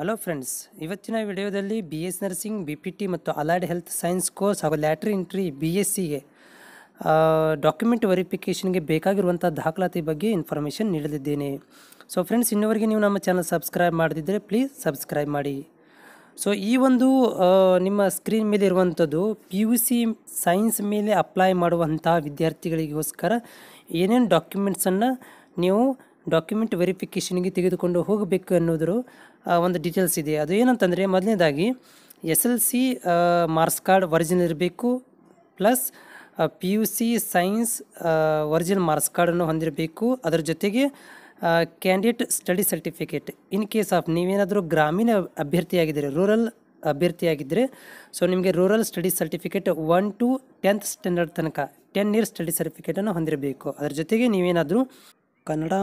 hello friends ಇವತ್ತಿನ ವಿಡಿಯೋದಲ್ಲಿ B S nursing B P T ಮತ್ತು ಅಲೈಡ್ ಹೆಲ್ತ್ ಸೈನ್ಸ್ ಕೋರ್ಸ್ ಹಾಗೂ ಲ್ಯಾಟ್ರಿ ಎಂಟ್ರಿ ಬಿ ಎಸ್ ಸಿಗೆ document ವೆರಿಫಿಕೇಷನ್ಗೆ ಬೇಕಾಗಿರುವಂಥ ದಾಖಲಾತಿ ಬಗ್ಗೆ ಇನ್ಫಾರ್ಮೇಷನ್ ನೀಡಲಿದ್ದೇನೆ ಸೊ ಫ್ರೆಂಡ್ಸ್ ಇನ್ನುವರೆಗೆ ನೀವು ನಮ್ಮ ಚಾನಲ್ ಸಬ್ಸ್ಕ್ರೈಬ್ ಮಾಡದಿದ್ದರೆ ಪ್ಲೀಸ್ ಸಬ್ಸ್ಕ್ರೈಬ್ ಮಾಡಿ ಸೊ ಈ ಒಂದು ನಿಮ್ಮ ಸ್ಕ್ರೀನ್ ಮೇಲೆ ಇರುವಂಥದ್ದು ಪಿ ಯು ಸಿ ಸೈನ್ಸ್ ಮೇಲೆ ಅಪ್ಲೈ ಮಾಡುವಂತಹ ವಿದ್ಯಾರ್ಥಿಗಳಿಗೋಸ್ಕರ ಏನೇನು ಡಾಕ್ಯುಮೆಂಟ್ಸನ್ನು ನೀವು ಡಾಕ್ಯುಮೆಂಟ್ ವೆರಿಫಿಕೇಷನ್ಗೆ ತೆಗೆದುಕೊಂಡು ಹೋಗಬೇಕು ಅನ್ನೋದ್ರ ಒಂದು ಡೀಟೇಲ್ಸ್ ಇದೆ ಅದು ಏನಂತಂದರೆ ಮೊದಲನೇದಾಗಿ S L C marks card original ಇರಬೇಕು plus P U C science original marks ಕಾರ್ಡನ್ನು ಹೊಂದಿರಬೇಕು ಅದರ ಜೊತೆಗೆ candidate study certificate in case of ನೀವೇನಾದರೂ ಗ್ರಾಮೀಣ ಅಭ್ಯರ್ಥಿಯಾಗಿದ್ದರೆ ರೂರಲ್ ಅಭ್ಯರ್ಥಿಯಾಗಿದ್ದರೆ ಸೊ ನಿಮಗೆ rural study certificate one to tenth standard ತನಕ ಟೆನ್ ಇಯರ್ಸ್ ಸ್ಟಡಿ ಸರ್ಟಿಫಿಕೇಟನ್ನು ಹೊಂದಿರಬೇಕು ಅದರ ಜೊತೆಗೆ ನೀವೇನಾದರೂ ಕನ್ನಡ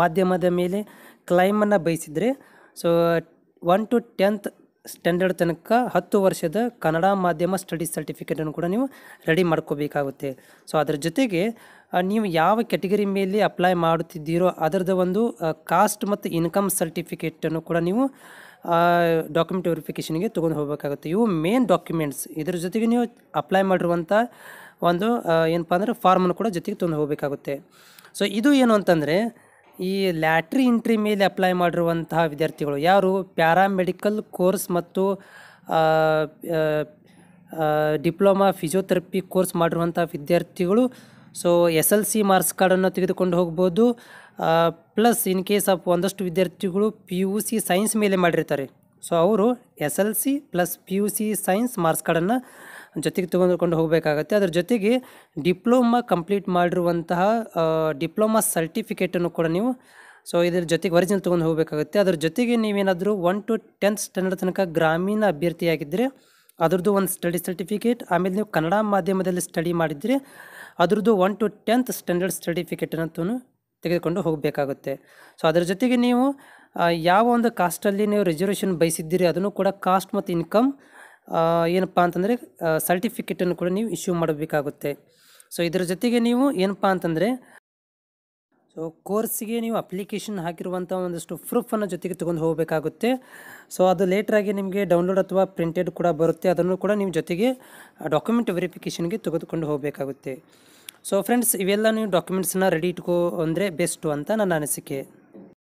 ಮಾಧ್ಯಮದ ಮೇಲೆ ಕ್ಲೈಮನ್ನು ಬಯಸಿದರೆ so one to tenth standard ತನಕ ಹತ್ತು ವರ್ಷದ ಕನ್ನಡ ಮಾಧ್ಯಮ ಸ್ಟಡೀಸ್ ಸರ್ಟಿಫಿಕೇಟನ್ನು ಕೂಡ ನೀವು ರೆಡಿ ಮಾಡ್ಕೋಬೇಕಾಗುತ್ತೆ ಸೊ ಅದರ ಜೊತೆಗೆ ನೀವು ಯಾವ ಕ್ಯಾಟಗರಿ ಮೇಲೆ ಅಪ್ಲೈ ಮಾಡುತ್ತಿದ್ದೀರೋ ಅದರದ ಒಂದು ಕಾಸ್ಟ್ ಮತ್ತು ಇನ್ಕಮ್ ಸರ್ಟಿಫಿಕೇಟನ್ನು ಕೂಡ ನೀವು ಡಾಕ್ಯುಮೆಂಟ್ ವೆರಿಫಿಕೇಷನ್ಗೆ ತೊಗೊಂಡು ಹೋಗಬೇಕಾಗುತ್ತೆ ಇವು ಮೇನ್ ಡಾಕ್ಯುಮೆಂಟ್ಸ್ ಇದರ ಜೊತೆಗೆ ನೀವು ಅಪ್ಲೈ ಮಾಡಿರುವಂಥ ಒಂದು ಏನಪ್ಪ ಅಂದರೆ ಫಾರ್ಮನ್ನು ಕೂಡ ಜೊತೆಗೆ ತೊಗೊಂಡು ಹೋಗಬೇಕಾಗುತ್ತೆ ಸೊ ಇದು ಏನು ಅಂತಂದರೆ ಈ ಲ್ಯಾಟ್ರಿ ಇಂಟ್ರಿ ಮೇಲೆ ಅಪ್ಲೈ ಮಾಡಿರುವಂತಹ ವಿದ್ಯಾರ್ಥಿಗಳು ಯಾರು ಪ್ಯಾರಾಮೆಡಿಕಲ್ ಕೋರ್ಸ್ ಮತ್ತು ಡಿಪ್ಲೊಮಾ ಫಿಸಿಯೋಥೆರಪಿ ಕೋರ್ಸ್ ಮಾಡಿರುವಂಥ ವಿದ್ಯಾರ್ಥಿಗಳು so S L C marks ಕಾರ್ಡನ್ನು ತೆಗೆದುಕೊಂಡು ಹೋಗ್ಬೋದು ಪ್ಲಸ್ ಇನ್ ಕೇಸ್ ಆಫ್ ಒಂದಷ್ಟು ವಿದ್ಯಾರ್ಥಿಗಳು ಪಿ ಯು ಸಿ ಸೈನ್ಸ್ ಮೇಲೆ ಮಾಡಿರ್ತಾರೆ ಸೊ ಅವರು S L C plus P U C science marks ಕಾರ್ಡನ್ನು ಜೊತೆಗೆ ತಗೊಂಡುಕೊಂಡು ಹೋಗಬೇಕಾಗತ್ತೆ ಅದ್ರ ಜೊತೆಗೆ ಡಿಪ್ಲೊಮಾ ಕಂಪ್ಲೀಟ್ ಮಾಡಿರುವಂತಹ ಡಿಪ್ಲೊಮಾ ಸರ್ಟಿಫಿಕೇಟನ್ನು ಕೂಡ ನೀವು ಸೊ ಇದರ ಜೊತೆಗೆ ಒರಿಜಿನಲ್ ತೊಗೊಂಡು ಹೋಗಬೇಕಾಗುತ್ತೆ ಅದ್ರ ಜೊತೆಗೆ ನೀವೇನಾದರೂ ಒನ್ ಟು ಟೆಂತ್ ಸ್ಟ್ಯಾಂಡರ್ಡ್ ತನಕ ಗ್ರಾಮೀಣ ಅಭ್ಯರ್ಥಿಯಾಗಿದ್ದರೆ ಅದ್ರದ್ದು ಒಂದು ಸ್ಟಡಿ ಸರ್ಟಿಫಿಕೇಟ್ ಆಮೇಲೆ ನೀವು ಕನ್ನಡ ಮಾಧ್ಯಮದಲ್ಲಿ ಸ್ಟಡಿ ಮಾಡಿದರೆ ಅದ್ರದ್ದು ಒನ್ ಟು ಟೆಂತ್ ಸ್ಟ್ಯಾಂಡರ್ಡ್ ಸರ್ಟಿಫಿಕೇಟನ್ನು ತೆಗೆದುಕೊಂಡು ಹೋಗಬೇಕಾಗುತ್ತೆ ಸೊ ಅದರ ಜೊತೆಗೆ ನೀವು ಯಾವ ಒಂದು ಕಾಸ್ಟಲ್ಲಿ ನೀವು ರಿಸರ್ವೇಷನ್ ಬಯಸಿದ್ದೀರಿ ಅದನ್ನು ಕೂಡ ಕಾಸ್ಟ್ ಮತ್ತು ಇನ್ಕಮ್ ಏನಪ್ಪ ಅಂತಂದರೆ ಸರ್ಟಿಫಿಕೇಟನ್ನು ಕೂಡ ನೀವು ಇಶ್ಯೂ ಮಾಡಬೇಕಾಗುತ್ತೆ ಸೊ ಇದರ ಜೊತೆಗೆ ನೀವು ಏನಪ್ಪ ಅಂತಂದರೆ ಸೊ ಕೋರ್ಸಿಗೆ ನೀವು ಅಪ್ಲಿಕೇಶನ್ ಹಾಕಿರುವಂಥ ಒಂದಷ್ಟು ಪ್ರೂಫನ್ನು ಜೊತೆಗೆ ತೊಗೊಂಡು ಹೋಗಬೇಕಾಗುತ್ತೆ ಸೊ ಅದು ಲೇಟ್ರಾಗಿ ನಿಮಗೆ ಡೌನ್ಲೋಡ್ ಅಥವಾ ಪ್ರಿಂಟೆಡ್ ಕೂಡ ಬರುತ್ತೆ ಅದನ್ನು ಕೂಡ ನೀವು ಜೊತೆಗೆ ಡಾಕ್ಯುಮೆಂಟ್ ವೆರಿಫಿಕೇಷನ್ಗೆ ತೆಗೆದುಕೊಂಡು ಹೋಗಬೇಕಾಗುತ್ತೆ ಸೊ ಫ್ರೆಂಡ್ಸ್ ಇವೆಲ್ಲ ನೀವು ಡಾಕ್ಯುಮೆಂಟ್ಸನ್ನ ರೆಡಿ ಇಟ್ಕೋ ಅಂದರೆ ಬೆಸ್ಟು ಅಂತ ನನ್ನ ಅನಿಸಿಕೆ